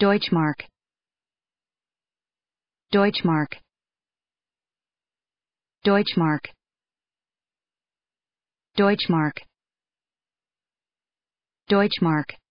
Deutschmark Deutschmark Deutschmark Deutschmark Deutschmark